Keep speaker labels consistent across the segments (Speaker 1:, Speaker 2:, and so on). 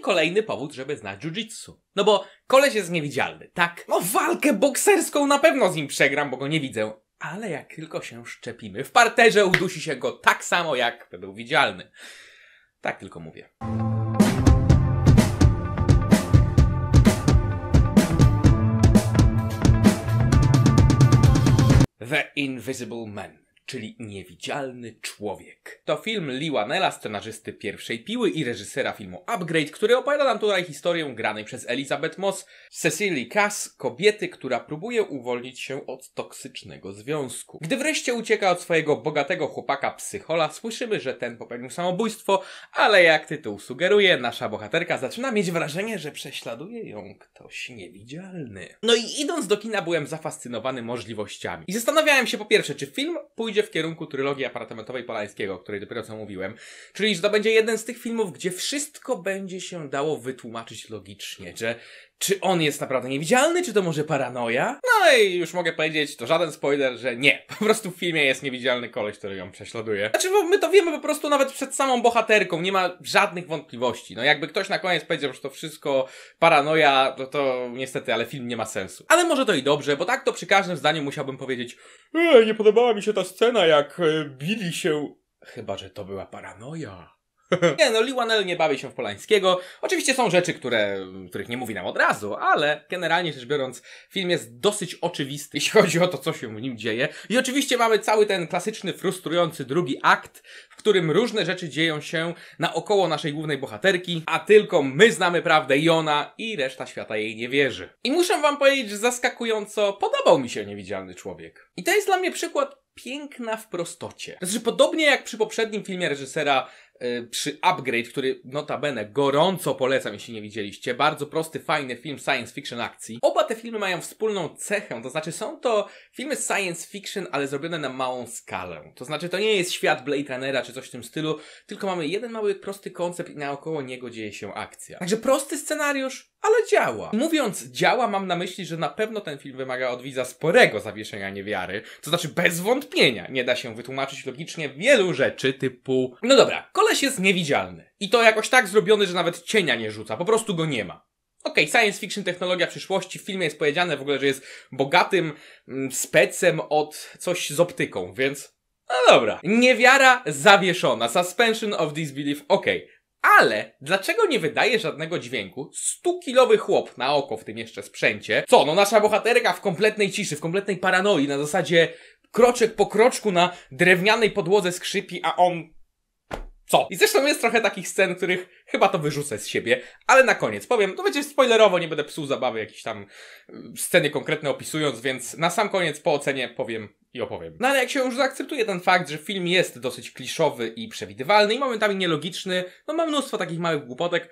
Speaker 1: kolejny powód, żeby znać jiu-jitsu. No bo koleś jest niewidzialny, tak? No walkę bokserską na pewno z nim przegram, bo go nie widzę. Ale jak tylko się szczepimy w parterze, udusi się go tak samo, jakby był widzialny. Tak tylko mówię. The Invisible Man czyli Niewidzialny Człowiek. To film Lee Wanella, scenarzysty Pierwszej Piły i reżysera filmu Upgrade, który opowiada nam tutaj historię granej przez Elizabeth Moss, Cecily Cass, kobiety, która próbuje uwolnić się od toksycznego związku. Gdy wreszcie ucieka od swojego bogatego chłopaka psychola, słyszymy, że ten popełnił samobójstwo, ale jak tytuł sugeruje, nasza bohaterka zaczyna mieć wrażenie, że prześladuje ją ktoś niewidzialny. No i idąc do kina byłem zafascynowany możliwościami. I zastanawiałem się po pierwsze, czy film pójdzie pójdzie w kierunku trylogii apartamentowej Polańskiego, o której dopiero co mówiłem. Czyli, że to będzie jeden z tych filmów, gdzie wszystko będzie się dało wytłumaczyć logicznie, że czy on jest naprawdę niewidzialny, czy to może paranoja? No i już mogę powiedzieć, to żaden spoiler, że nie. Po prostu w filmie jest niewidzialny koleś, który ją prześladuje. Znaczy, my to wiemy po prostu nawet przed samą bohaterką, nie ma żadnych wątpliwości. No jakby ktoś na koniec powiedział, że to wszystko paranoja, to no to niestety, ale film nie ma sensu. Ale może to i dobrze, bo tak to przy każdym zdaniu musiałbym powiedzieć Ej, nie podobała mi się ta scena, jak e, bili się... Chyba, że to była paranoja. Nie no, Liwanel nie bawi się w Polańskiego. Oczywiście są rzeczy, które, których nie mówi nam od razu, ale generalnie rzecz biorąc, film jest dosyć oczywisty, jeśli chodzi o to, co się w nim dzieje. I oczywiście mamy cały ten klasyczny, frustrujący drugi akt, w którym różne rzeczy dzieją się naokoło naszej głównej bohaterki, a tylko my znamy prawdę i ona, i reszta świata jej nie wierzy. I muszę wam powiedzieć, że zaskakująco podobał mi się Niewidzialny Człowiek. I to jest dla mnie przykład piękna w prostocie. Znaczy, podobnie jak przy poprzednim filmie reżysera E, przy Upgrade, który notabene gorąco polecam, jeśli nie widzieliście. Bardzo prosty, fajny film science fiction akcji. Oba te filmy mają wspólną cechę, to znaczy są to filmy science fiction, ale zrobione na małą skalę. To znaczy to nie jest świat Blade Runnera czy coś w tym stylu, tylko mamy jeden mały, prosty koncept i naokoło niego dzieje się akcja. Także prosty scenariusz, ale działa. Mówiąc działa, mam na myśli, że na pewno ten film wymaga od widza sporego zawieszenia niewiary. To znaczy bez wątpienia nie da się wytłumaczyć logicznie wielu rzeczy typu... No dobra, kolejny Koleś jest niewidzialny. I to jakoś tak zrobiony, że nawet cienia nie rzuca. Po prostu go nie ma. Okej, okay, science fiction, technologia przyszłości. W filmie jest powiedziane w ogóle, że jest bogatym mm, specem od coś z optyką, więc... No dobra. Niewiara zawieszona. Suspension of disbelief. Okej. Okay. Ale dlaczego nie wydaje żadnego dźwięku 100-kilowy chłop na oko w tym jeszcze sprzęcie? Co, no nasza bohaterka w kompletnej ciszy, w kompletnej paranoi, na zasadzie kroczek po kroczku na drewnianej podłodze skrzypi, a on co? I zresztą jest trochę takich scen, których chyba to wyrzucę z siebie, ale na koniec powiem, to będzie spoilerowo, nie będę psuł zabawy jakieś tam mm, sceny konkretne opisując, więc na sam koniec po ocenie powiem i opowiem. No ale jak się już zaakceptuje ten fakt, że film jest dosyć kliszowy i przewidywalny i momentami nielogiczny, no ma mnóstwo takich małych głupotek,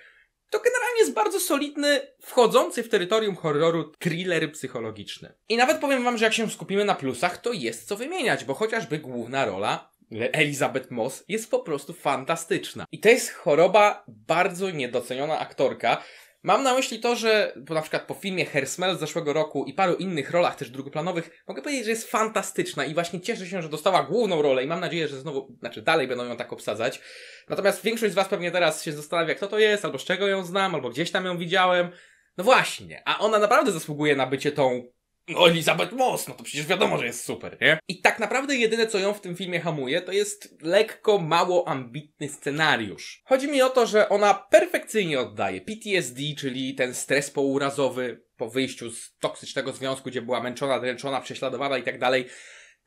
Speaker 1: to generalnie jest bardzo solidny, wchodzący w terytorium horroru thriller psychologiczny. I nawet powiem wam, że jak się skupimy na plusach, to jest co wymieniać, bo chociażby główna rola Elizabeth Moss jest po prostu fantastyczna. I to jest choroba bardzo niedoceniona aktorka. Mam na myśli to, że bo na przykład po filmie Hersmel z zeszłego roku i paru innych rolach też drugoplanowych, mogę powiedzieć, że jest fantastyczna i właśnie cieszę się, że dostała główną rolę i mam nadzieję, że znowu, znaczy dalej będą ją tak obsadzać. Natomiast większość z Was pewnie teraz się zastanawia, kto to jest, albo z czego ją znam, albo gdzieś tam ją widziałem. No właśnie, a ona naprawdę zasługuje na bycie tą no Elizabeth Moss, no to przecież wiadomo, że jest super, nie? I tak naprawdę jedyne, co ją w tym filmie hamuje, to jest lekko mało ambitny scenariusz. Chodzi mi o to, że ona perfekcyjnie oddaje PTSD, czyli ten stres pourazowy po wyjściu z toksycznego związku, gdzie była męczona, dręczona, prześladowana i tak dalej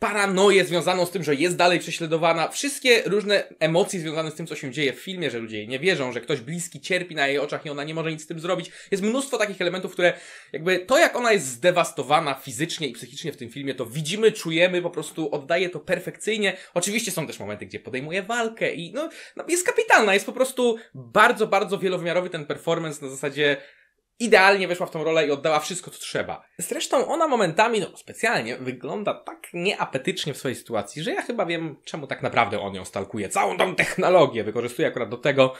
Speaker 1: paranoję związaną z tym, że jest dalej prześladowana, wszystkie różne emocje związane z tym, co się dzieje w filmie, że ludzie jej nie wierzą, że ktoś bliski cierpi na jej oczach i ona nie może nic z tym zrobić. Jest mnóstwo takich elementów, które jakby to, jak ona jest zdewastowana fizycznie i psychicznie w tym filmie, to widzimy, czujemy, po prostu oddaje to perfekcyjnie. Oczywiście są też momenty, gdzie podejmuje walkę i no, no jest kapitalna, jest po prostu bardzo, bardzo wielowymiarowy ten performance na zasadzie idealnie weszła w tą rolę i oddała wszystko, co trzeba. Zresztą ona momentami, no specjalnie, wygląda tak nieapetycznie w swojej sytuacji, że ja chyba wiem, czemu tak naprawdę on ją stalkuje. Całą tą technologię wykorzystuje akurat do tego,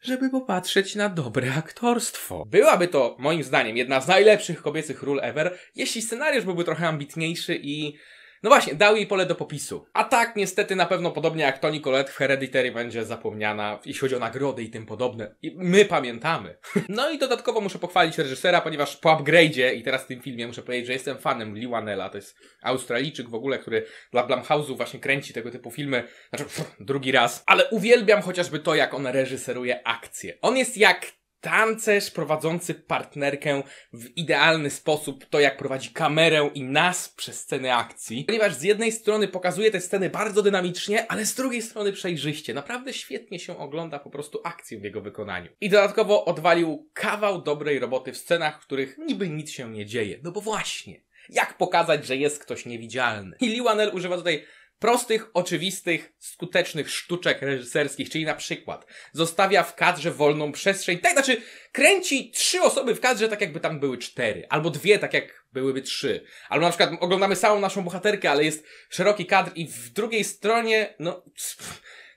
Speaker 1: żeby popatrzeć na dobre aktorstwo. Byłaby to, moim zdaniem, jedna z najlepszych kobiecych ról ever, jeśli scenariusz byłby trochę ambitniejszy i no właśnie, dał jej pole do popisu. A tak, niestety, na pewno podobnie jak Toni Collette w Hereditary będzie zapomniana, jeśli chodzi o nagrody i tym podobne. I my pamiętamy. no i dodatkowo muszę pochwalić reżysera, ponieważ po upgrade'zie i teraz w tym filmie muszę powiedzieć, że jestem fanem Lee To jest Australijczyk w ogóle, który dla Blumhouse'u właśnie kręci tego typu filmy. Znaczy, pff, drugi raz. Ale uwielbiam chociażby to, jak on reżyseruje akcje. On jest jak tancerz prowadzący partnerkę w idealny sposób, to jak prowadzi kamerę i nas przez sceny akcji, ponieważ z jednej strony pokazuje te sceny bardzo dynamicznie, ale z drugiej strony przejrzyście. Naprawdę świetnie się ogląda po prostu akcję w jego wykonaniu. I dodatkowo odwalił kawał dobrej roboty w scenach, w których niby nic się nie dzieje. No bo właśnie, jak pokazać, że jest ktoś niewidzialny? I Liwanel używa tutaj prostych, oczywistych, skutecznych sztuczek reżyserskich, czyli na przykład zostawia w kadrze wolną przestrzeń, tak znaczy kręci trzy osoby w kadrze, tak jakby tam były cztery, albo dwie, tak jak byłyby trzy. Albo na przykład oglądamy samą naszą bohaterkę, ale jest szeroki kadr i w drugiej stronie, no...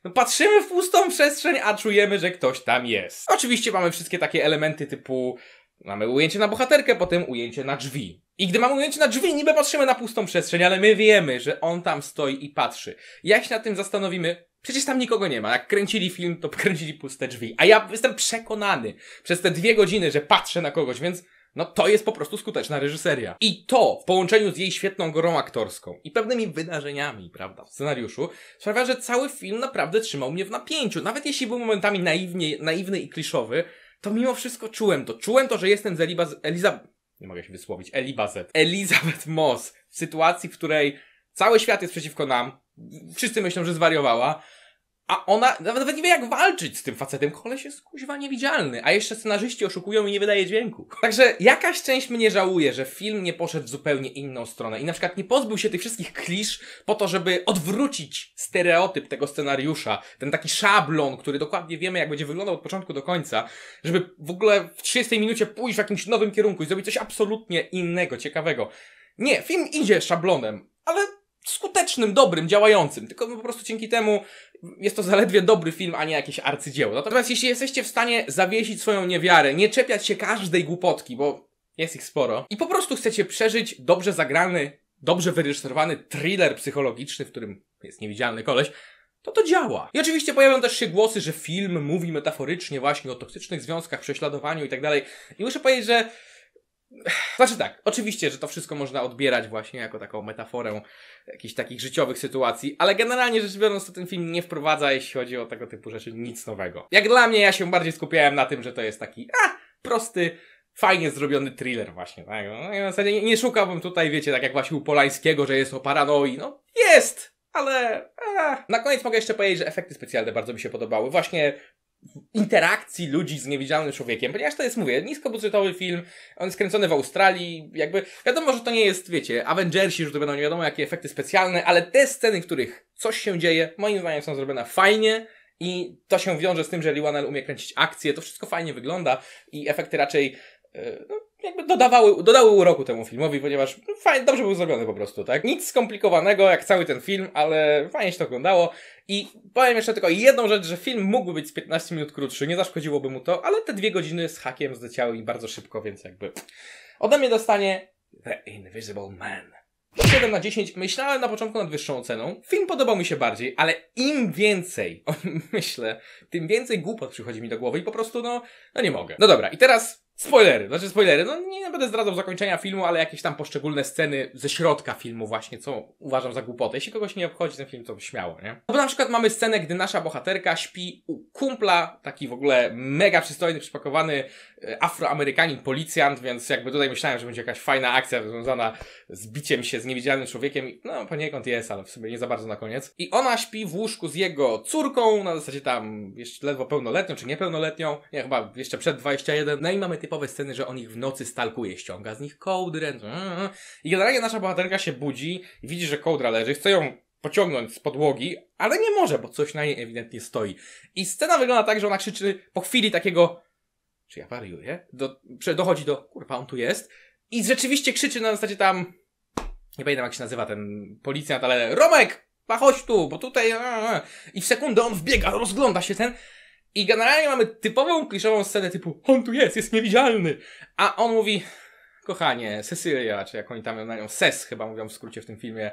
Speaker 1: no patrzymy w pustą przestrzeń, a czujemy, że ktoś tam jest. Oczywiście mamy wszystkie takie elementy typu mamy ujęcie na bohaterkę, potem ujęcie na drzwi. I gdy mam ujęcie na drzwi, niby patrzymy na pustą przestrzeń, ale my wiemy, że on tam stoi i patrzy. Jak się nad tym zastanowimy, przecież tam nikogo nie ma. Jak kręcili film, to kręcili puste drzwi. A ja jestem przekonany przez te dwie godziny, że patrzę na kogoś, więc no to jest po prostu skuteczna reżyseria. I to w połączeniu z jej świetną grą aktorską i pewnymi wydarzeniami, prawda, w scenariuszu, sprawia, że cały film naprawdę trzymał mnie w napięciu. Nawet jeśli był momentami naiwnie, naiwny i kliszowy, to mimo wszystko czułem to. Czułem to, że jestem z Eliba, Eliza, nie mogę się wysłowić, Elibazet, Elizabeth Moss, w sytuacji, w której cały świat jest przeciwko nam, wszyscy myślą, że zwariowała, a ona nawet nie wie jak walczyć z tym facetem. Koleś jest kuźwa niewidzialny. A jeszcze scenarzyści oszukują i nie wydaje dźwięku. Także jakaś część mnie żałuje, że film nie poszedł w zupełnie inną stronę. I na przykład nie pozbył się tych wszystkich klisz po to, żeby odwrócić stereotyp tego scenariusza. Ten taki szablon, który dokładnie wiemy jak będzie wyglądał od początku do końca. Żeby w ogóle w 30 minucie pójść w jakimś nowym kierunku i zrobić coś absolutnie innego, ciekawego. Nie, film idzie szablonem, ale skutecznym, dobrym, działającym, tylko no po prostu dzięki temu jest to zaledwie dobry film, a nie jakieś arcydzieło. Natomiast jeśli jesteście w stanie zawiesić swoją niewiarę, nie czepiać się każdej głupotki, bo jest ich sporo, i po prostu chcecie przeżyć dobrze zagrany, dobrze wyreżyserowany thriller psychologiczny, w którym jest niewidzialny koleś, to to działa. I oczywiście pojawią też się głosy, że film mówi metaforycznie właśnie o toksycznych związkach, prześladowaniu i tak dalej. I muszę powiedzieć, że znaczy tak, oczywiście, że to wszystko można odbierać właśnie jako taką metaforę jakichś takich życiowych sytuacji, ale generalnie rzecz biorąc to ten film nie wprowadza, jeśli chodzi o tego typu rzeczy, nic nowego. Jak dla mnie, ja się bardziej skupiałem na tym, że to jest taki, a, prosty, fajnie zrobiony thriller właśnie, tak? No, no w zasadzie nie, nie szukałbym tutaj, wiecie, tak jak właśnie u Polańskiego, że jest o paranoi, no, jest! ale... A. Na koniec mogę jeszcze powiedzieć, że efekty specjalne bardzo mi się podobały. Właśnie interakcji ludzi z niewidzialnym człowiekiem, ponieważ to jest, mówię, niskobudżetowy film, on jest kręcony w Australii, jakby, wiadomo, że to nie jest, wiecie, Avengersi, że to będą nie wiadomo jakie efekty specjalne, ale te sceny, w których coś się dzieje, moim zdaniem są zrobione fajnie, i to się wiąże z tym, że Liwanel umie kręcić akcje, to wszystko fajnie wygląda i efekty raczej, e, no, jakby dodawały, dodały uroku temu filmowi, ponieważ fajnie, dobrze był zrobiony po prostu, tak? Nic skomplikowanego jak cały ten film, ale fajnie się to oglądało. I powiem jeszcze tylko jedną rzecz, że film mógłby być z 15 minut krótszy, nie zaszkodziłoby mu to, ale te dwie godziny z hakiem zleciały i bardzo szybko, więc jakby... Ode mnie dostanie The Invisible Man. 7 na 10. Myślałem na początku nad wyższą oceną. Film podobał mi się bardziej, ale im więcej o nim myślę, tym więcej głupot przychodzi mi do głowy i po prostu no, no nie mogę. No dobra, i teraz Spoilery, znaczy spoilery. No nie będę zdradzał zakończenia filmu, ale jakieś tam poszczególne sceny ze środka filmu właśnie, co uważam za głupotę. Jeśli kogoś nie obchodzi ten film, to śmiało, nie? No bo na przykład mamy scenę, gdy nasza bohaterka śpi u kumpla, taki w ogóle mega przystojny, przypakowany afroamerykanin, policjant, więc jakby tutaj myślałem, że będzie jakaś fajna akcja związana z biciem się z niewidzialnym człowiekiem. No, poniekąd jest, ale w sumie nie za bardzo na koniec. I ona śpi w łóżku z jego córką, na zasadzie tam jeszcze ledwo pełnoletnią, czy niepełnoletnią. Nie, chyba jeszcze przed 21. No i mamy typowe sceny, że on ich w nocy stalkuje, ściąga z nich kołdrę. No, no, no. I generalnie nasza bohaterka się budzi, widzi, że kołdra leży, chce ją pociągnąć z podłogi, ale nie może, bo coś na niej ewidentnie stoi. I scena wygląda tak, że ona krzyczy po chwili takiego czy ja wariuję? Do, dochodzi do, kurwa, on tu jest. I rzeczywiście krzyczy na zasadzie tam, nie pamiętam jak się nazywa ten policjant, ale Romek, pa chodź tu, bo tutaj... I w sekundę on wbiega, rozgląda się ten... I generalnie mamy typową, kliszową scenę typu on tu jest, jest niewidzialny. A on mówi, kochanie, Cecilia, czy jak oni tam na nią, Ses chyba mówią w skrócie w tym filmie,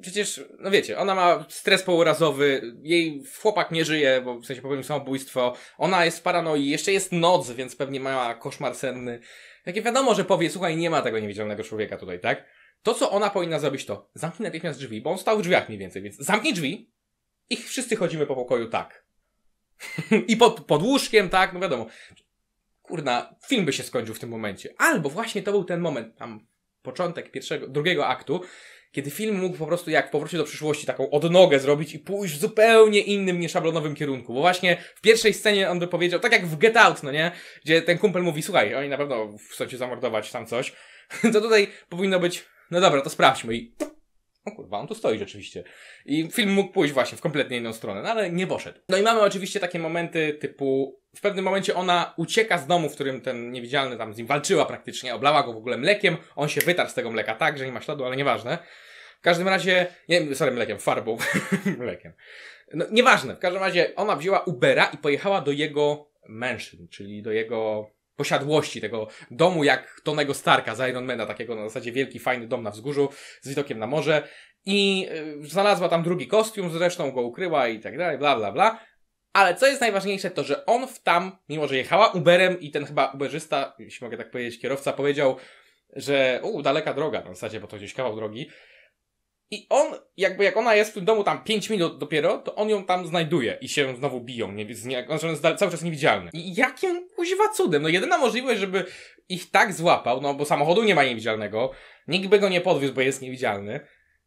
Speaker 1: przecież, no wiecie, ona ma stres pourazowy, jej chłopak nie żyje, bo w sensie popełnił samobójstwo, ona jest w paranoi, jeszcze jest noc, więc pewnie ma koszmar senny. Takie wiadomo, że powie, słuchaj, nie ma tego niewidzialnego człowieka tutaj, tak? To, co ona powinna zrobić, to zamknij natychmiast drzwi, bo on stał w drzwiach mniej więcej, więc zamknij drzwi i wszyscy chodzimy po pokoju tak. I pod, pod łóżkiem, tak, no wiadomo. Kurna, film by się skończył w tym momencie. Albo właśnie to był ten moment, tam początek pierwszego, drugiego aktu, kiedy film mógł po prostu jak powrócić do przyszłości taką odnogę zrobić i pójść w zupełnie innym niż szablonowym kierunku. Bo właśnie w pierwszej scenie on by powiedział, tak jak w Get Out, no nie? Gdzie ten kumpel mówi, słuchaj, oni na pewno chcą cię zamordować, tam coś. To tutaj powinno być, no dobra, to sprawdźmy i... O kurwa, on tu stoi rzeczywiście. I film mógł pójść właśnie w kompletnie inną stronę, no ale nie poszedł. No i mamy oczywiście takie momenty typu w pewnym momencie ona ucieka z domu, w którym ten niewidzialny tam z nim walczyła praktycznie, oblała go w ogóle mlekiem, on się wytarł z tego mleka tak, że nie ma śladu, ale nieważne. W każdym razie, nie, sorry, mlekiem, farbą, mlekiem. No, nieważne, w każdym razie ona wzięła Ubera i pojechała do jego mężczyzn, czyli do jego posiadłości, tego domu jak Tonego Starka z Ironmana, takiego na zasadzie wielki, fajny dom na wzgórzu z widokiem na morze i y, znalazła tam drugi kostium, zresztą go ukryła i tak dalej, bla, bla, bla. Ale co jest najważniejsze, to że on w tam, mimo że jechała Uberem i ten chyba Uberzysta, jeśli mogę tak powiedzieć, kierowca powiedział, że u, daleka droga, no w zasadzie, bo to gdzieś kawał drogi. I on, jakby jak ona jest w tym domu tam 5 minut dopiero, to on ją tam znajduje i się znowu biją. Nie, nie, on jest cały czas niewidzialny. I jakim kuźwa cudem? No jedyna możliwość, żeby ich tak złapał, no bo samochodu nie ma niewidzialnego, nikt by go nie podwiózł, bo jest niewidzialny.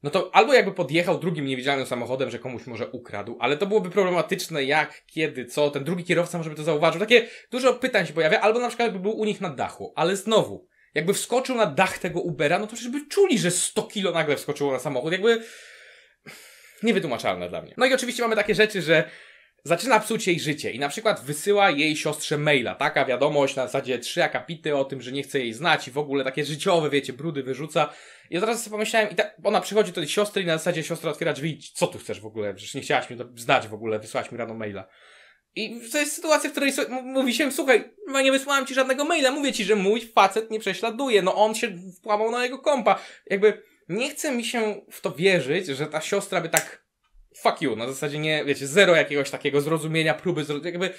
Speaker 1: No to albo jakby podjechał drugim niewidzialnym samochodem, że komuś może ukradł, ale to byłoby problematyczne jak, kiedy, co, ten drugi kierowca może by to zauważył. Takie dużo pytań się pojawia, albo na przykład jakby był u nich na dachu, ale znowu, jakby wskoczył na dach tego Ubera, no to przecież by czuli, że 100 kilo nagle wskoczyło na samochód, jakby niewytłumaczalne dla mnie. No i oczywiście mamy takie rzeczy, że zaczyna psuć jej życie i na przykład wysyła jej siostrze maila, taka wiadomość na zasadzie trzy akapity o tym, że nie chce jej znać i w ogóle takie życiowe, wiecie, brudy wyrzuca. I od razu sobie pomyślałem, i tak ona przychodzi do tej siostry i na zasadzie siostra otwiera drzwi, co tu chcesz w ogóle, przecież nie chciałaś mnie znać w ogóle, wysłałaś mi rano maila. I to jest sytuacja, w której mówi się, słuchaj, no nie wysłałem ci żadnego maila, mówię ci, że mój facet nie prześladuje, no on się wpłamał na jego kompa. Jakby nie chce mi się w to wierzyć, że ta siostra by tak fuck you, na zasadzie nie, wiecie, zero jakiegoś takiego zrozumienia, próby, jakby... E,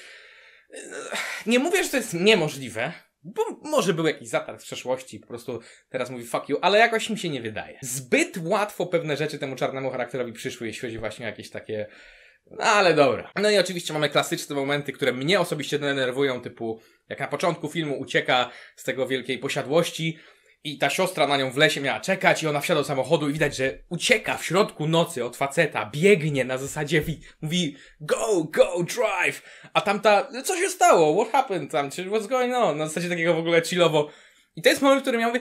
Speaker 1: nie mówię, że to jest niemożliwe, bo może był jakiś zatarg w przeszłości, po prostu teraz mówi fuck you, ale jakoś mi się nie wydaje. Zbyt łatwo pewne rzeczy temu czarnemu charakterowi przyszły, jeśli chodzi właśnie o jakieś takie... No ale dobra. No i oczywiście mamy klasyczne momenty, które mnie osobiście denerwują, typu jak na początku filmu ucieka z tego wielkiej posiadłości, i ta siostra na nią w lesie miała czekać i ona wsiada do samochodu i widać, że ucieka w środku nocy od faceta, biegnie na zasadzie, mówi go, go, drive, a tamta, no co się stało, what happened tam, what's going on, na zasadzie takiego w ogóle chillowo. I to jest moment, w którym ja mówię,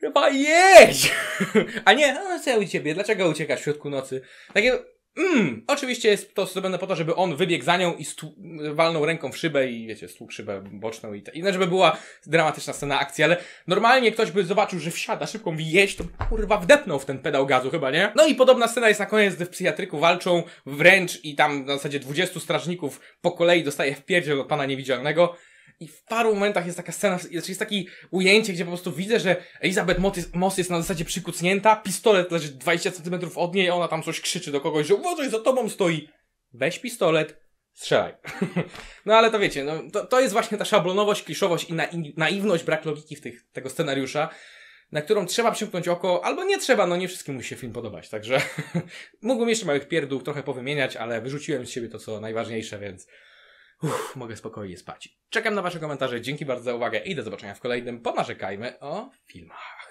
Speaker 1: chyba jedź! a nie, a co ja u ciebie, dlaczego uciekasz w środku nocy? Takie Mm, oczywiście jest to zrobione po to, żeby on wybiegł za nią i walnął ręką w szybę i wiecie, stłuk szybę boczną i, tak, i no, żeby była dramatyczna scena akcji, ale normalnie ktoś by zobaczył, że wsiada szybko, mówi jeść, to kurwa wdepnął w ten pedał gazu chyba, nie? No i podobna scena jest na koniec, gdy w psychiatryku walczą wręcz i tam na zasadzie 20 strażników po kolei dostaje w pierdziel od pana niewidzialnego i w paru momentach jest taka scena, znaczy jest takie ujęcie, gdzie po prostu widzę, że Elizabeth Moss jest, na zasadzie przykucnięta, pistolet leży 20 cm od niej, ona tam coś krzyczy do kogoś, że uważaj, za tobą stoi. Weź pistolet, strzelaj. no ale to wiecie, no, to, to jest właśnie ta szablonowość, kliszowość i na, naiwność, brak logiki w tych, tego scenariusza, na którą trzeba przymknąć oko, albo nie trzeba, no nie wszystkim musi się film podobać, także mógłbym jeszcze małych pierdół trochę powymieniać, ale wyrzuciłem z siebie to, co najważniejsze, więc Uff, mogę spokojnie spać. Czekam na Wasze komentarze. Dzięki bardzo za uwagę i do zobaczenia w kolejnym Ponarzekajmy o filmach.